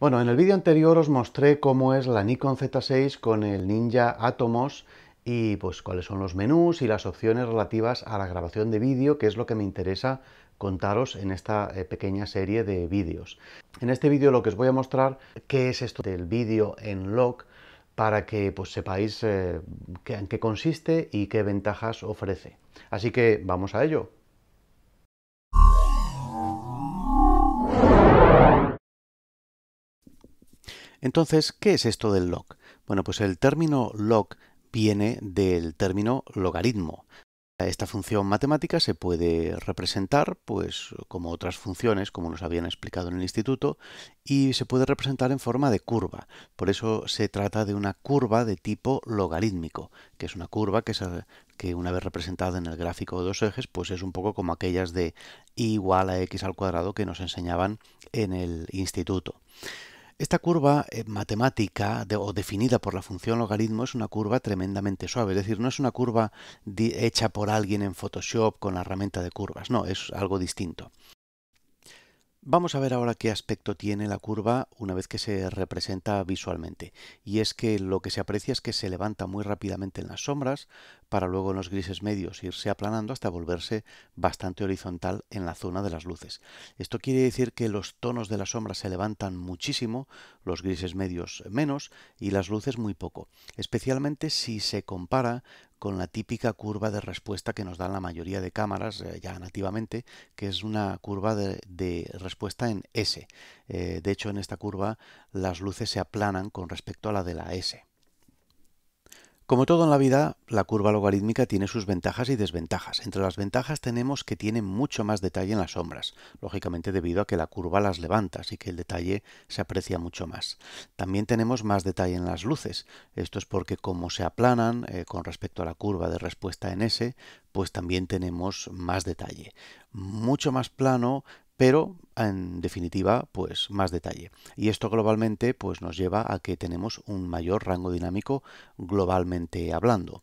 Bueno, en el vídeo anterior os mostré cómo es la Nikon Z6 con el Ninja Atomos y pues cuáles son los menús y las opciones relativas a la grabación de vídeo, que es lo que me interesa contaros en esta eh, pequeña serie de vídeos. En este vídeo lo que os voy a mostrar qué es esto del vídeo en lock para que pues, sepáis eh, en qué consiste y qué ventajas ofrece. Así que vamos a ello. Entonces, ¿qué es esto del log? Bueno, pues el término log viene del término logaritmo. Esta función matemática se puede representar, pues, como otras funciones, como nos habían explicado en el instituto, y se puede representar en forma de curva. Por eso se trata de una curva de tipo logarítmico, que es una curva que, que una vez representada en el gráfico de dos ejes, pues es un poco como aquellas de igual a x al cuadrado que nos enseñaban en el instituto. Esta curva eh, matemática o definida por la función logaritmo es una curva tremendamente suave, es decir, no es una curva hecha por alguien en Photoshop con la herramienta de curvas, no, es algo distinto. Vamos a ver ahora qué aspecto tiene la curva una vez que se representa visualmente. Y es que lo que se aprecia es que se levanta muy rápidamente en las sombras para luego en los grises medios irse aplanando hasta volverse bastante horizontal en la zona de las luces. Esto quiere decir que los tonos de las sombras se levantan muchísimo, los grises medios menos y las luces muy poco, especialmente si se compara con la típica curva de respuesta que nos dan la mayoría de cámaras eh, ya nativamente, que es una curva de, respuesta en S. Eh, de hecho, en esta curva las luces se aplanan con respecto a la de la S. Como todo en la vida, la curva logarítmica tiene sus ventajas y desventajas. Entre las ventajas tenemos que tiene mucho más detalle en las sombras, lógicamente debido a que la curva las levanta, así que el detalle se aprecia mucho más. También tenemos más detalle en las luces. Esto es porque como se aplanan eh, con respecto a la curva de respuesta en S, pues también tenemos más detalle. Mucho más plano pero en definitiva, pues más detalle. Y esto globalmente pues nos lleva a que tenemos un mayor rango dinámico globalmente hablando.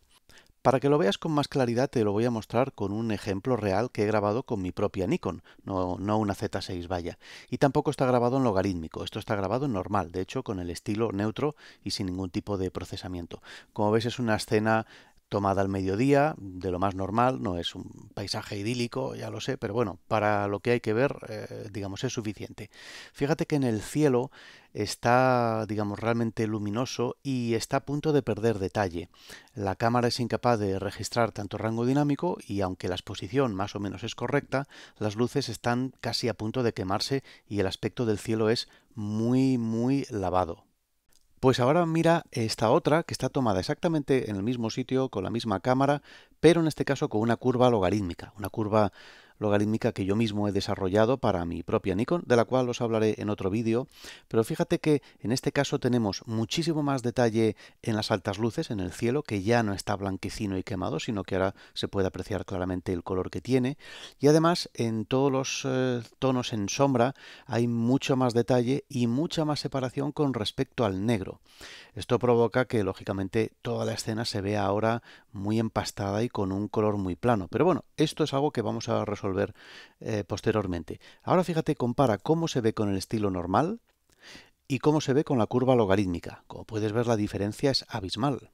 Para que lo veas con más claridad te lo voy a mostrar con un ejemplo real que he grabado con mi propia Nikon, no, no, una Z6 vaya. Y tampoco está grabado en logarítmico, esto está grabado en normal, de hecho con el estilo neutro y sin ningún tipo de procesamiento. Como ves es una escena tomada al mediodía, de lo más normal, no es un paisaje idílico, ya lo sé, pero bueno, para lo que hay que ver, eh, digamos, es suficiente. Fíjate que en el cielo está, digamos, realmente luminoso y está a punto de perder detalle. La cámara es incapaz de registrar tanto rango dinámico y aunque la exposición más o menos es correcta, las luces están casi a punto de quemarse y el aspecto del cielo es muy, muy lavado, pues ahora mira esta otra que está tomada exactamente en el mismo sitio, con la misma cámara, pero en este caso con una curva logarítmica, una curva logarítmica que yo mismo he desarrollado para mi propia Nikon, de la cual os hablaré en otro vídeo, pero fíjate que en este caso tenemos muchísimo más detalle en las altas luces, en el cielo, que ya no está blanquecino y quemado, sino que ahora se puede apreciar claramente el color que tiene, y además en todos los eh, tonos en sombra hay mucho más detalle y mucha más separación con respecto al negro. Esto provoca que, lógicamente, toda la escena se vea ahora muy empastada y con un color muy plano. Pero bueno, esto es algo que vamos a resolver eh, posteriormente. Ahora fíjate, compara cómo se ve con el estilo normal y cómo se ve con la curva logarítmica. Como puedes ver, la diferencia es abismal.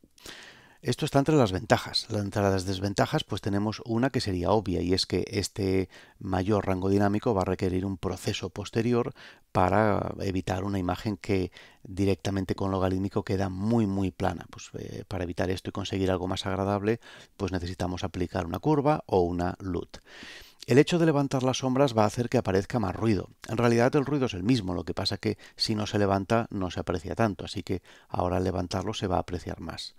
Esto está entre las ventajas. Entre las desventajas, pues tenemos una que sería obvia, y es que este mayor rango dinámico va a requerir un proceso posterior para evitar una imagen que directamente con logarítmico queda muy muy plana. Pues, eh, para evitar esto y conseguir algo más agradable, pues necesitamos aplicar una curva o una LUT. El hecho de levantar las sombras va a hacer que aparezca más ruido. En realidad el ruido es el mismo, lo que pasa que si no se levanta no se aprecia tanto, así que ahora al levantarlo se va a apreciar más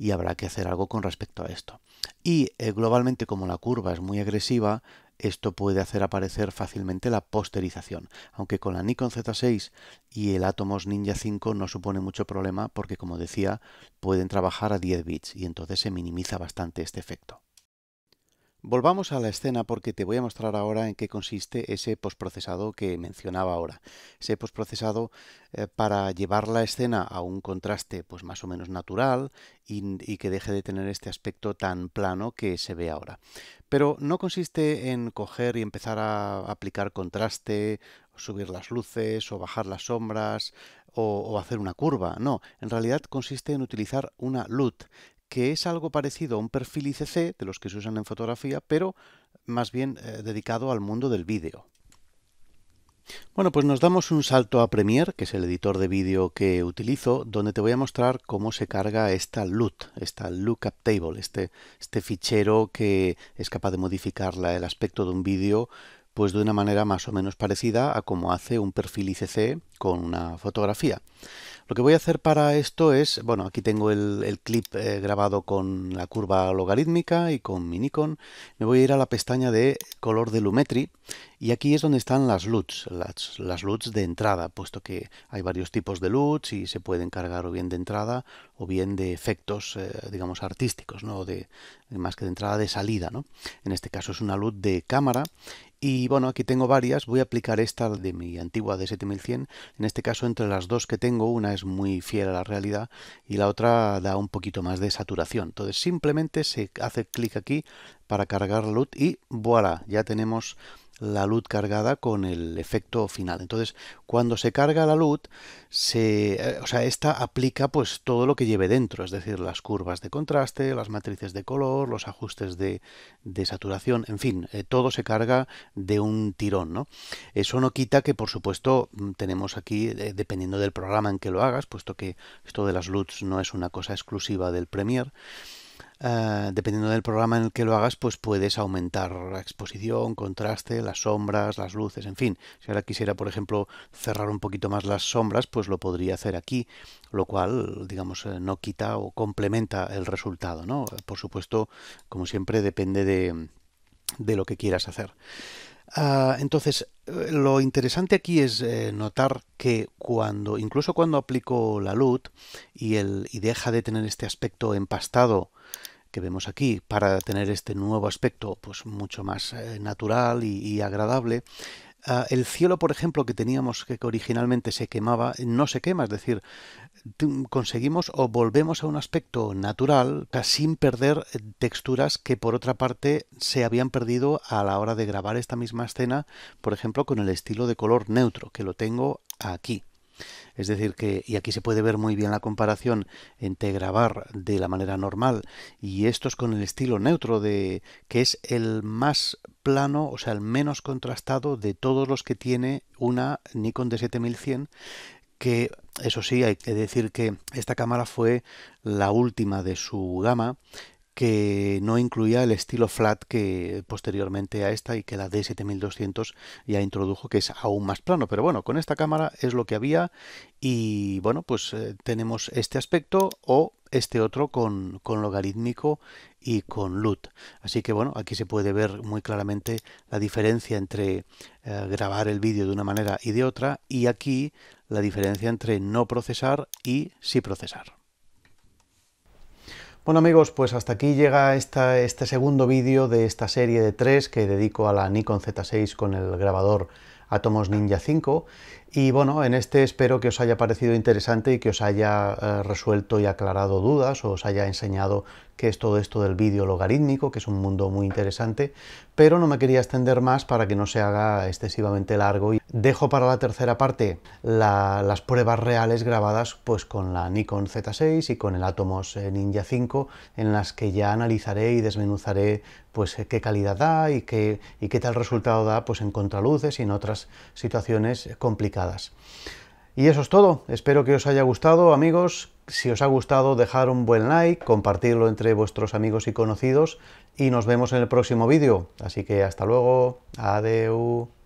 y habrá que hacer algo con respecto a esto. Y eh, globalmente, como la curva es muy agresiva, esto puede hacer aparecer fácilmente la posterización, aunque con la Nikon Z6 y el Atomos Ninja 5 no supone mucho problema porque, como decía, pueden trabajar a 10 bits y entonces se minimiza bastante este efecto. Volvamos a la escena porque te voy a mostrar ahora en qué consiste ese postprocesado que mencionaba ahora. Ese postprocesado eh, para llevar la escena a un contraste pues más o menos natural y, que deje de tener este aspecto tan plano que se ve ahora. Pero no consiste en coger y empezar a aplicar contraste, subir las luces o bajar las sombras o, o hacer una curva. No, en realidad consiste en utilizar una LUT, que es algo parecido a un perfil ICC, de los que se usan en fotografía, pero más bien eh, dedicado al mundo del vídeo. Bueno, pues nos damos un salto a Premiere, que es el editor de vídeo que utilizo, donde te voy a mostrar cómo se carga esta LUT, esta Lookup Table, este, este fichero que es capaz de modificar el aspecto de un vídeo pues de una manera más o menos parecida a cómo hace un perfil ICC con una fotografía. Lo que voy a hacer para esto es, bueno, aquí tengo el, clip eh, grabado con la curva logarítmica y con mi Nikon. Me voy a ir a la pestaña de color de Lumetri y aquí es donde están las LUTs, las, LUTs de entrada, puesto que hay varios tipos de LUTs y se pueden cargar o bien de entrada o bien de efectos, eh, digamos, artísticos, ¿no? más que de entrada, de salida, En este caso es una LUT de cámara y bueno, aquí tengo varias, voy a aplicar esta de mi antigua de 7100, en este caso entre las dos que tengo, una es muy fiel a la realidad y la otra da un poquito más de saturación. Entonces simplemente se hace clic aquí para cargar loot y voilà, ya tenemos la luz cargada con el efecto final. Entonces, cuando se carga la luz, se, eh, o sea, esta aplica pues todo lo que lleve dentro, es decir, las curvas de contraste, las matrices de color, los ajustes de, saturación, en fin, eh, todo se carga de un tirón, Eso no quita que, por supuesto, mm, tenemos aquí, eh, dependiendo del programa en que lo hagas, puesto que esto de las LUTs no es una cosa exclusiva del Premiere, Ah, dependiendo del programa en el que lo hagas, pues puedes aumentar la exposición, contraste, las sombras, las luces, en fin. Si ahora quisiera, por ejemplo, cerrar un poquito más las sombras, pues lo podría hacer aquí, lo cual, digamos, eh, no quita o complementa el resultado, ¿no? Por supuesto, como siempre, depende de, lo que quieras hacer. Ah, entonces, eh, lo interesante aquí es eh, notar que cuando, incluso cuando aplico la luz y, el, y deja de tener este aspecto empastado que vemos aquí para tener este nuevo aspecto pues mucho más eh, natural y, agradable. Ah, el cielo, por ejemplo, que teníamos que originalmente se quemaba, no se quema, es decir, conseguimos o volvemos a un aspecto natural sin perder eh, texturas que por otra parte se habían perdido a la hora de grabar esta misma escena, por ejemplo, con el estilo de color neutro, que lo tengo aquí. Es decir, que, y aquí se puede ver muy bien la comparación entre grabar de la manera normal y estos con el estilo neutro, de, que es el más plano, o sea, el menos contrastado de todos los que tiene una Nikon D7100, que eso sí, hay que decir que esta cámara fue la última de su gama que no incluía el estilo flat que posteriormente a esta y que la D7200 ya introdujo, que es aún más plano. Pero bueno, con esta cámara es lo que había y bueno, pues eh, tenemos este aspecto o este otro con, logarítmico y con LUT. Así que bueno, aquí se puede ver muy claramente la diferencia entre eh, grabar el vídeo de una manera y de otra y aquí la diferencia entre no procesar y sí procesar. Bueno amigos, pues hasta aquí llega esta, este segundo vídeo de esta serie de tres que dedico a la Nikon Z6 con el grabador Atomos Ninja 5 y bueno, en este espero que os haya parecido interesante y que os haya eh, resuelto y aclarado dudas o os haya enseñado qué es todo esto del vídeo logarítmico, que es un mundo muy interesante, pero no me quería extender más para que no se haga excesivamente largo. Y dejo para la tercera parte las pruebas reales grabadas pues, con la Nikon Z6 y con el Atomos eh, Ninja 5, en las que ya analizaré y desmenuzaré pues, qué calidad da y qué, qué tal resultado da pues, en contraluces y en otras situaciones complicadas y eso es todo. Espero que os haya gustado, amigos. Si os ha gustado, dejar un buen like, compartirlo entre vuestros amigos y conocidos y nos vemos en el próximo vídeo. Así que hasta luego. adiós